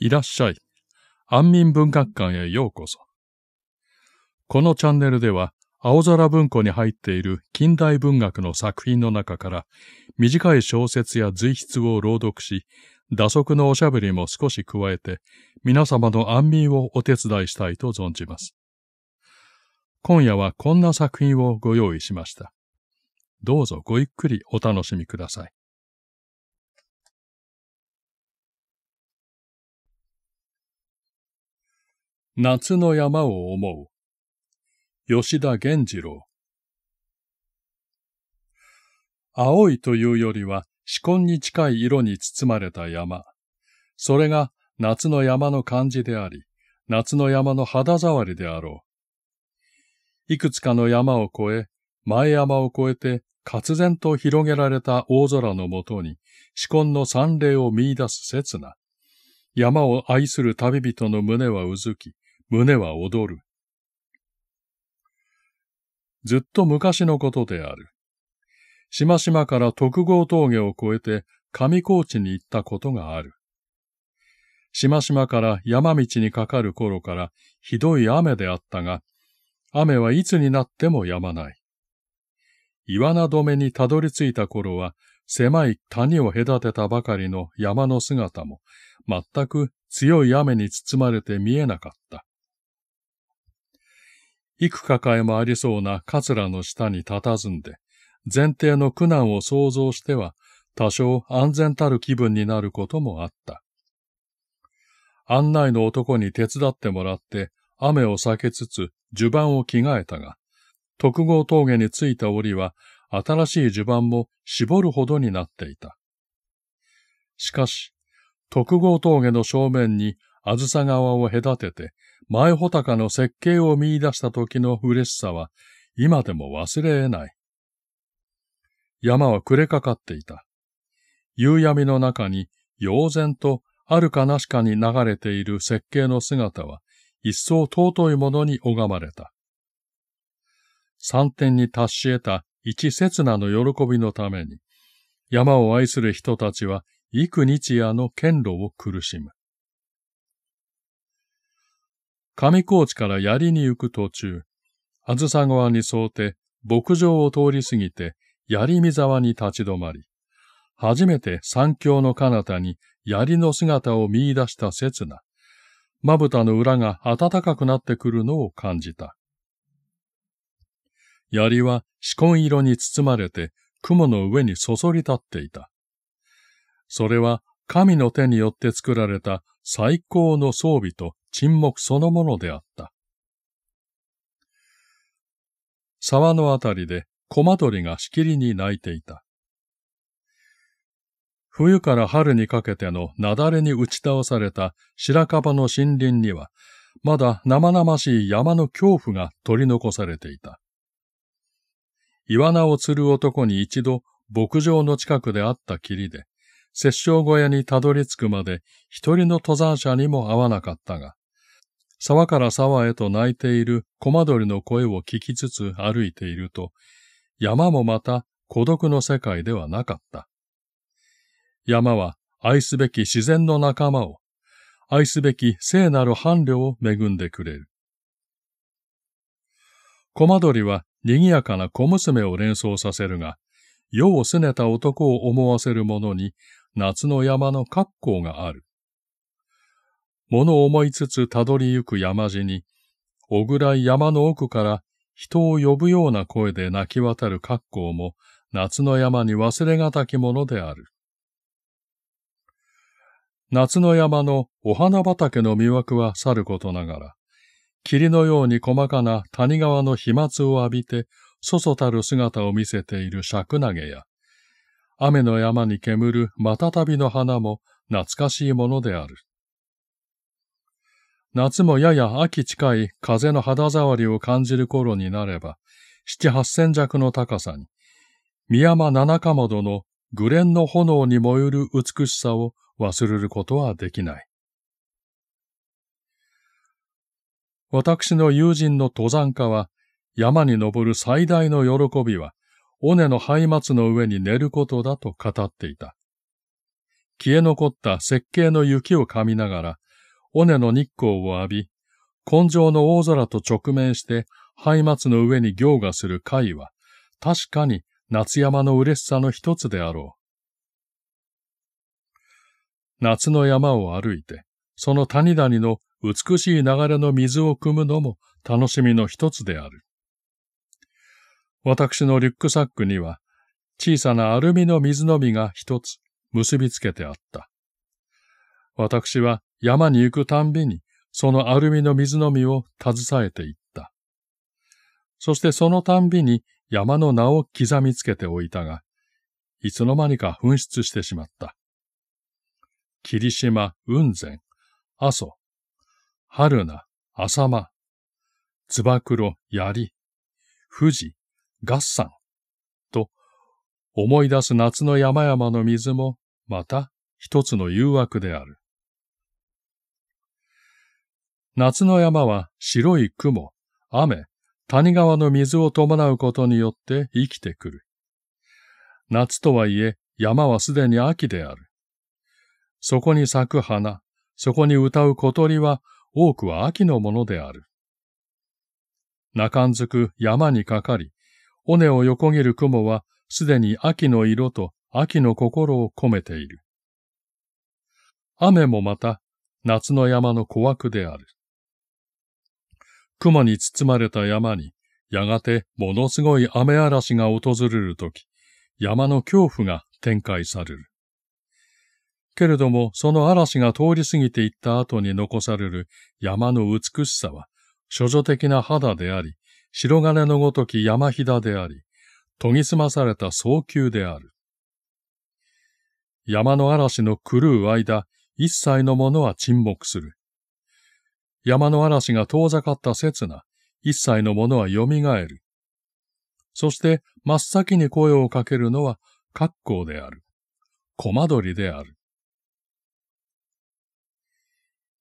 いらっしゃい。安民文学館へようこそ。このチャンネルでは、青空文庫に入っている近代文学の作品の中から、短い小説や随筆を朗読し、打足のおしゃべりも少し加えて、皆様の安眠をお手伝いしたいと存じます。今夜はこんな作品をご用意しました。どうぞごゆっくりお楽しみください。夏の山を思う。吉田源次郎。青いというよりは、紫根に近い色に包まれた山。それが夏の山の感じであり、夏の山の肌触りであろう。いくつかの山を越え、前山を越えて、滑然と広げられた大空のもとに、紫根の三霊を見出す刹那。山を愛する旅人の胸はうずき、胸は躍る。ずっと昔のことである。島々から徳郷峠を越えて上高地に行ったことがある。島々から山道にかかる頃からひどい雨であったが、雨はいつになっても止まない。岩名止めにたどり着いた頃は、狭い谷を隔てたばかりの山の姿も、全く強い雨に包まれて見えなかった。幾抱えもありそうな桂の下に佇んで、前提の苦難を想像しては、多少安全たる気分になることもあった。案内の男に手伝ってもらって、雨を避けつつ、襦袢を着替えたが、特号峠に着いた折は、新しい襦袢も絞るほどになっていた。しかし、特号峠の正面に、あずさ川を隔てて、前穂高の設計を見出した時の嬉しさは今でも忘れ得ない。山は暮れかかっていた。夕闇の中に妖然とあるかなしかに流れている設計の姿は一層尊いものに拝まれた。三点に達し得た一刹那の喜びのために、山を愛する人たちは幾日夜の堅路を苦しむ。上高地から槍に行く途中、あずさ川に沿うて、牧場を通り過ぎて、槍見沢に立ち止まり、初めて三峡の彼方に槍の姿を見出した刹那、まぶたの裏が暖かくなってくるのを感じた。槍は紫紺色に包まれて雲の上にそそり立っていた。それは神の手によって作られた最高の装備と沈黙そのものであった。沢のあたりでコマドリがしきりに鳴いていた。冬から春にかけての雪崩に打ち倒された白樺の森林には、まだ生々しい山の恐怖が取り残されていた。イワナを釣る男に一度牧場の近くで会ったきりで、殺生小屋にたどり着くまで一人の登山者にも会わなかったが、沢から沢へと泣いているコマドリの声を聞きつつ歩いていると、山もまた孤独の世界ではなかった。山は愛すべき自然の仲間を、愛すべき聖なる伴侶を恵んでくれる。コマドリは賑やかな小娘を連想させるが、世を拗ねた男を思わせるものに夏の山の格好がある。物を思いつつたどりゆく山路に、小倉山の奥から人を呼ぶような声で泣き渡る格好も、夏の山に忘れがたきものである。夏の山のお花畑の魅惑はさることながら、霧のように細かな谷川の飛沫を浴びて、そそたる姿を見せている尺投げや、雨の山に煙るまたたびの花も懐かしいものである。夏もやや秋近い風の肌触りを感じる頃になれば、七八千弱の高さに、宮間七かまどのグレンの炎に燃える美しさを忘れることはできない。私の友人の登山家は、山に登る最大の喜びは、尾根の灰松の上に寝ることだと語っていた。消え残った石計の雪を噛みながら、尾根の日光を浴び、根性の大空と直面して灰松の上に行がする貝は、確かに夏山の嬉しさの一つであろう。夏の山を歩いて、その谷々の美しい流れの水を汲むのも楽しみの一つである。私のリュックサックには、小さなアルミの水飲みが一つ結びつけてあった。私は山に行くたんびに、そのアルミの水飲みを携えていった。そしてそのたんびに山の名を刻みつけておいたが、いつの間にか紛失してしまった。霧島、雲仙、阿蘇、春名、浅間、つば九槍、富士、合山、と、思い出す夏の山々の水も、また一つの誘惑である。夏の山は白い雲、雨、谷川の水を伴うことによって生きてくる。夏とはいえ山はすでに秋である。そこに咲く花、そこに歌う小鳥は多くは秋のものである。中んずく山にかかり、尾根を横切る雲はすでに秋の色と秋の心を込めている。雨もまた夏の山の小枠である。雲に包まれた山に、やがてものすごい雨嵐が訪れるとき、山の恐怖が展開される。けれども、その嵐が通り過ぎていった後に残される山の美しさは、諸女的な肌であり、白金のごとき山ひだであり、研ぎ澄まされた早急である。山の嵐の狂う間、一切のものは沈黙する。山の嵐が遠ざかった刹那、一切のものは蘇る。そして真っ先に声をかけるのは格好である。コマドリである。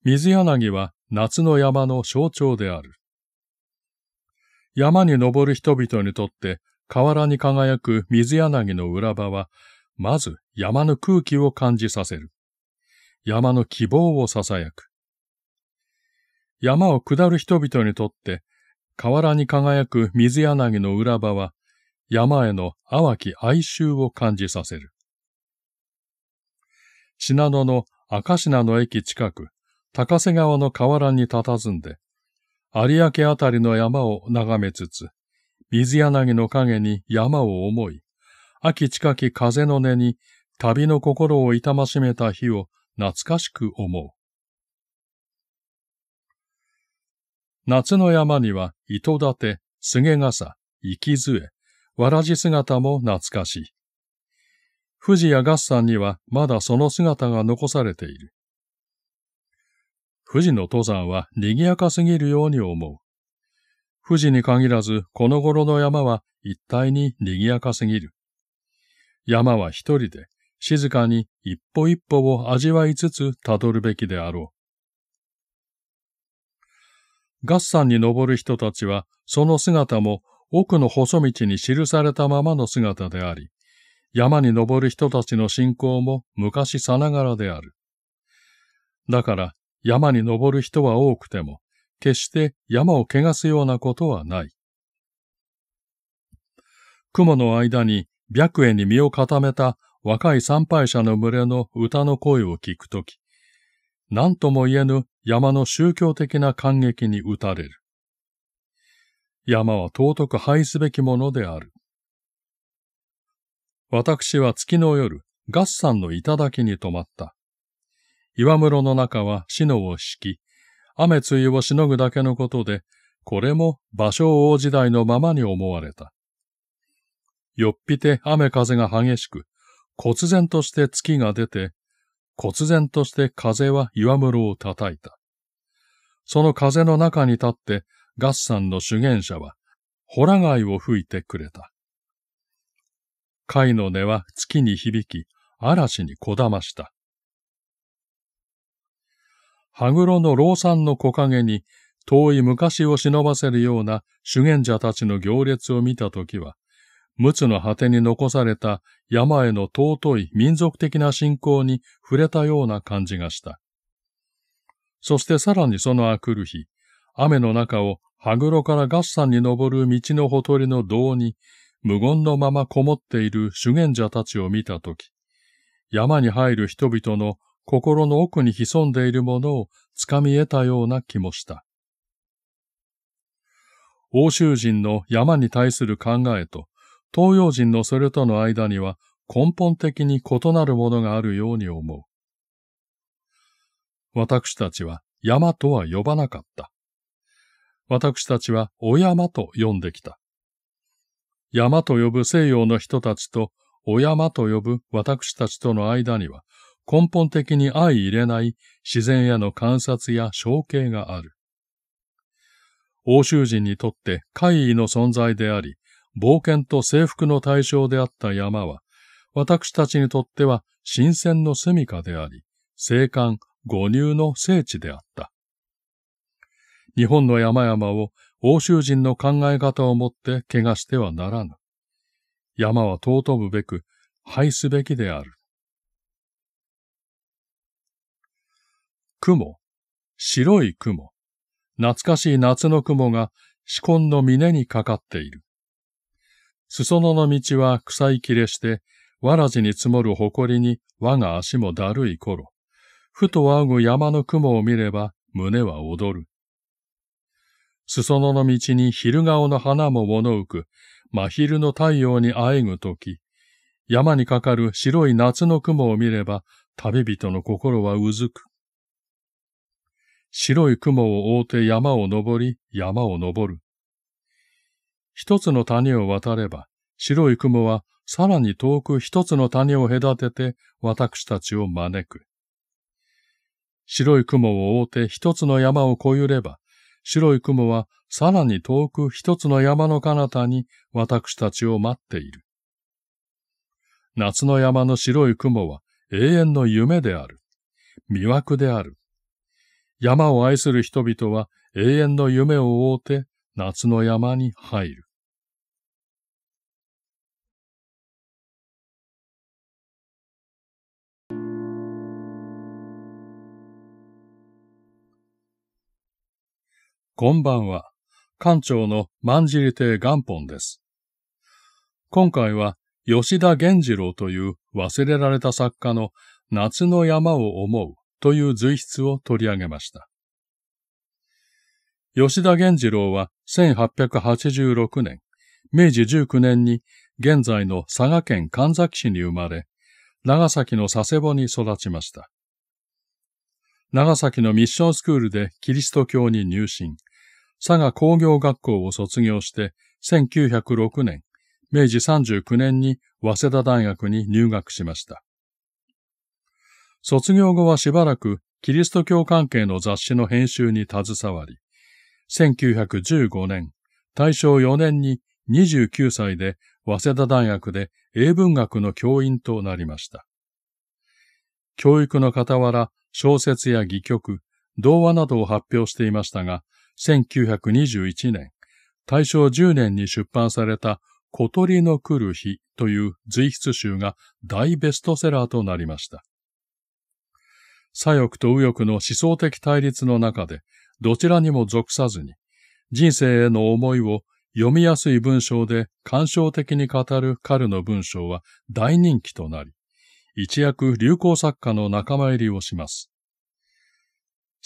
水柳は夏の山の象徴である。山に登る人々にとって河原に輝く水柳の裏場は、まず山の空気を感じさせる。山の希望を囁く。山を下る人々にとって、河原に輝く水柳の裏場は、山への淡き哀愁を感じさせる。信濃の赤品の駅近く、高瀬川の河原に佇んで、有明あたりの山を眺めつつ、水柳の影に山を思い、秋近き風の音に旅の心を痛ましめた日を懐かしく思う。夏の山には糸立て、菅笠、生杖、わらじ姿も懐かしい。富士や合算にはまだその姿が残されている。富士の登山は賑やかすぎるように思う。富士に限らず、この頃の山は一体に賑やかすぎる。山は一人で、静かに一歩一歩を味わいつつたどるべきであろう。合山に登る人たちは、その姿も奥の細道に記されたままの姿であり、山に登る人たちの信仰も昔さながらである。だから、山に登る人は多くても、決して山を汚すようなことはない。雲の間に白煙に身を固めた若い参拝者の群れの歌の声を聞くとき、何とも言えぬ山の宗教的な感激に打たれる。山は尊く拝すべきものである。私は月の夜、合算の頂に泊まった。岩室の中は死のを敷き、雨露をしのぐだけのことで、これも芭蕉王時代のままに思われた。よっぴて雨風が激しく、忽然として月が出て、忽然として風は岩室を叩いた。その風の中に立って、ガッサンの主言者は、ホラ貝を吹いてくれた。貝の音は月に響き、嵐にこだました。羽黒の老山の木陰に、遠い昔を忍ばせるような主言者たちの行列を見たときは、無知の果てに残された山への尊い民族的な信仰に触れたような感じがした。そしてさらにそのあくる日、雨の中を羽黒から合算に登る道のほとりの道に、無言のままこもっている修験者たちを見たとき、山に入る人々の心の奥に潜んでいるものをつかみ得たような気もした。欧州人の山に対する考えと、東洋人のそれとの間には根本的に異なるものがあるように思う。私たちは山とは呼ばなかった。私たちはお山と呼んできた。山と呼ぶ西洋の人たちとお山と呼ぶ私たちとの間には根本的に相入れない自然への観察や承継がある。欧州人にとって怪異の存在であり、冒険と征服の対象であった山は、私たちにとっては新鮮の住処であり、生還、誤入の聖地であった。日本の山々を欧州人の考え方を持って怪我してはならぬ。山は尊ぶべく、廃すべきである。雲、白い雲、懐かしい夏の雲が紫根の峰にかかっている。裾野の道は臭い切れして、わらじに積もる埃に我が足もだるい頃、ふと仰ぐ山の雲を見れば胸は踊る。裾野の道に昼顔の花も物浮く、真昼の太陽にあえぐとき、山にかかる白い夏の雲を見れば旅人の心はうずく。白い雲を覆うて山を登り、山を登る。一つの谷を渡れば、白い雲はさらに遠く一つの谷を隔てて私たちを招く。白い雲を覆って一つの山を越えれば、白い雲はさらに遠く一つの山の彼方に私たちを待っている。夏の山の白い雲は永遠の夢である。魅惑である。山を愛する人々は永遠の夢を覆うて夏の山に入る。こんばんは。館長の万尻亭元本です。今回は吉田源次郎という忘れられた作家の夏の山を思うという随筆を取り上げました。吉田源次郎は1886年、明治19年に現在の佐賀県神崎市に生まれ、長崎の佐世保に育ちました。長崎のミッションスクールでキリスト教に入信。佐賀工業学校を卒業して、1906年、明治39年に早稲田大学に入学しました。卒業後はしばらくキリスト教関係の雑誌の編集に携わり、1915年、大正4年に29歳で早稲田大学で英文学の教員となりました。教育の傍ら小説や戯曲、童話などを発表していましたが、1921年、大正10年に出版された小鳥の来る日という随筆集が大ベストセラーとなりました。左翼と右翼の思想的対立の中で、どちらにも属さずに、人生への思いを読みやすい文章で感傷的に語る彼の文章は大人気となり、一躍流行作家の仲間入りをします。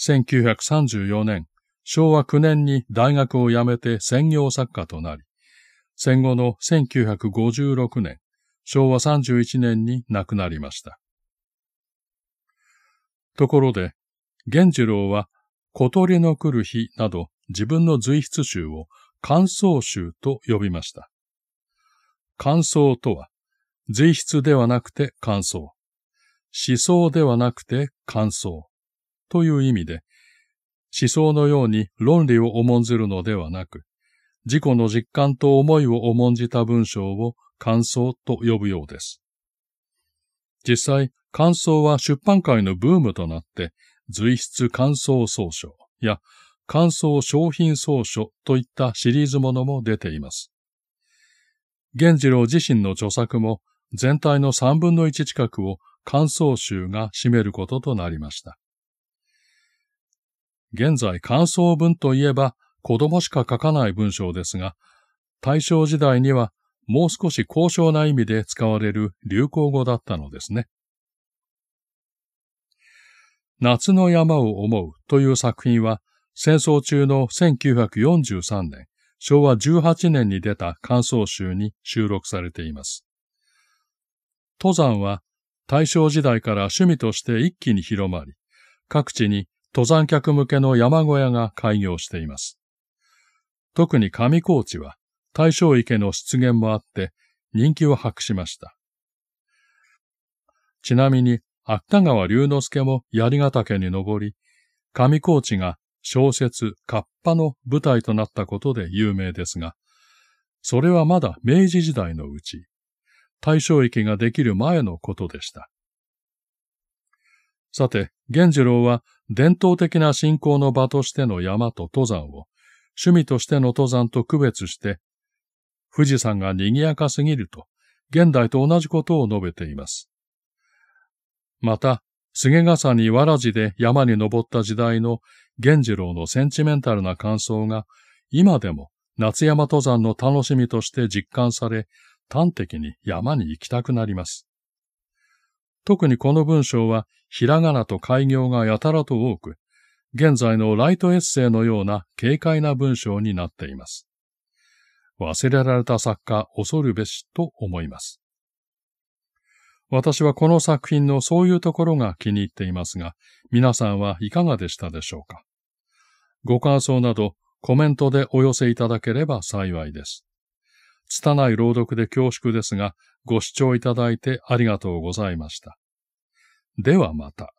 1934年、昭和9年に大学を辞めて専業作家となり、戦後の1956年、昭和31年に亡くなりました。ところで、源次郎は、小鳥の来る日など自分の随筆集を感想集と呼びました。感想とは、随筆ではなくて感想、思想ではなくて感想という意味で、思想のように論理を重んずるのではなく、自己の実感と思いを重んじた文章を感想と呼ぶようです。実際、感想は出版界のブームとなって、随筆感想総書や感想商品総書といったシリーズものも出ています。源次郎自身の著作も全体の3分の1近くを感想集が占めることとなりました。現在感想文といえば子供しか書かない文章ですが、大正時代にはもう少し高尚な意味で使われる流行語だったのですね。夏の山を思うという作品は戦争中の1943年、昭和18年に出た感想集に収録されています。登山は大正時代から趣味として一気に広まり、各地に登山客向けの山小屋が開業しています。特に上高地は大正池の出現もあって人気を博しました。ちなみに芥川龍之介も槍ヶ岳に登り、上高地が小説カッパの舞台となったことで有名ですが、それはまだ明治時代のうち、大正池ができる前のことでした。さて、源次郎は伝統的な信仰の場としての山と登山を趣味としての登山と区別して、富士山が賑やかすぎると、現代と同じことを述べています。また、菅笠にわらじで山に登った時代の源次郎のセンチメンタルな感想が、今でも夏山登山の楽しみとして実感され、端的に山に行きたくなります。特にこの文章は、ひらがなと開業がやたらと多く、現在のライトエッセイのような軽快な文章になっています。忘れられた作家、恐るべしと思います。私はこの作品のそういうところが気に入っていますが、皆さんはいかがでしたでしょうかご感想などコメントでお寄せいただければ幸いです。拙い朗読で恐縮ですが、ご視聴いただいてありがとうございました。ではまた。